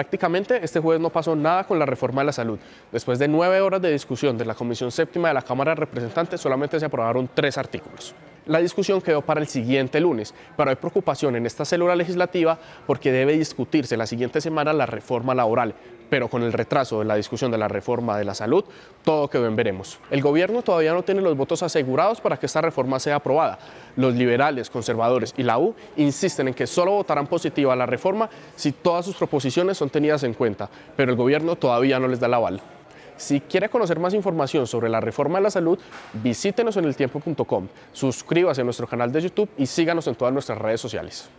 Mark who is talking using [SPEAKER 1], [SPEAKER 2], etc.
[SPEAKER 1] Prácticamente este jueves no pasó nada con la reforma de la salud. Después de nueve horas de discusión de la Comisión Séptima de la Cámara de Representantes, solamente se aprobaron tres artículos. La discusión quedó para el siguiente lunes, pero hay preocupación en esta célula legislativa porque debe discutirse la siguiente semana la reforma laboral, pero con el retraso de la discusión de la reforma de la salud, todo que en veremos. El gobierno todavía no tiene los votos asegurados para que esta reforma sea aprobada. Los liberales, conservadores y la U insisten en que solo votarán positiva la reforma si todas sus proposiciones son tenidas en cuenta, pero el gobierno todavía no les da la aval. Si quiere conocer más información sobre la reforma de la salud, visítenos en eltiempo.com, suscríbase a nuestro canal de YouTube y síganos en todas nuestras redes sociales.